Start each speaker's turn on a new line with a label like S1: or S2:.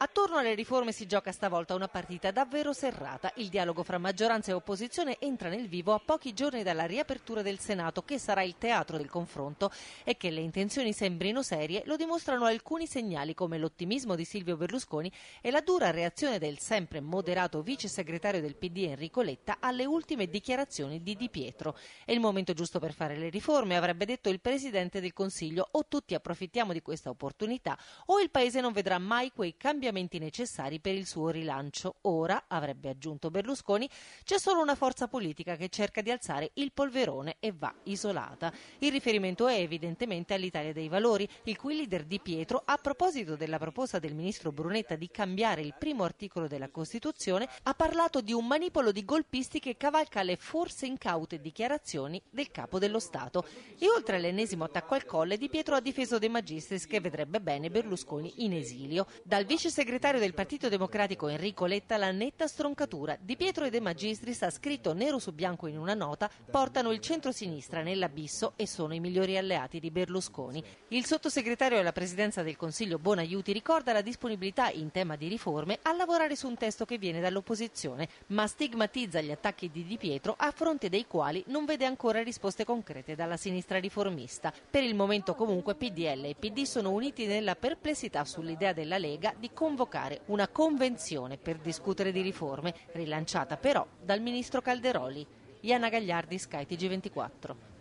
S1: Attorno alle riforme si gioca stavolta una partita davvero serrata. Il dialogo fra maggioranza e opposizione entra nel vivo a pochi giorni dalla riapertura del Senato, che sarà il teatro del confronto e che le intenzioni sembrino serie lo dimostrano alcuni segnali come l'ottimismo di Silvio Berlusconi e la dura reazione del sempre moderato vice segretario del PD Enrico Letta alle ultime dichiarazioni di Di Pietro. È il momento giusto per fare le riforme, avrebbe detto il Presidente del Consiglio, o tutti approfittiamo di questa opportunità o il Paese non vedrà mai quei cambiamenti cambiamenti necessari per il suo rilancio. Ora, avrebbe aggiunto Berlusconi, c'è solo una forza politica che cerca di alzare il polverone e va isolata. Il riferimento è evidentemente all'Italia dei Valori, il cui leader Di Pietro, a proposito della proposta del ministro Brunetta di cambiare il primo articolo della Costituzione, ha parlato di un manipolo di golpisti che cavalca le forse incaute dichiarazioni del capo dello Stato. E oltre all'ennesimo attacco al colle, Di Pietro ha difeso De Magistris che vedrebbe bene Berlusconi in esilio. Dal vice segretario del Partito Democratico Enrico Letta la netta stroncatura. Di Pietro e De Magistris ha scritto nero su bianco in una nota portano il centro-sinistra nell'abisso e sono i migliori alleati di Berlusconi. Il sottosegretario alla presidenza del Consiglio Bonaiuti ricorda la disponibilità in tema di riforme a lavorare su un testo che viene dall'opposizione, ma stigmatizza gli attacchi di Di Pietro a fronte dei quali non vede ancora risposte concrete dalla sinistra riformista. Per il momento comunque PDL e PD sono uniti nella perplessità sull'idea della Lega di come convocare una convenzione per discutere di riforme, rilanciata però dal ministro Calderoli. Iana Gagliardi, Sky TG24.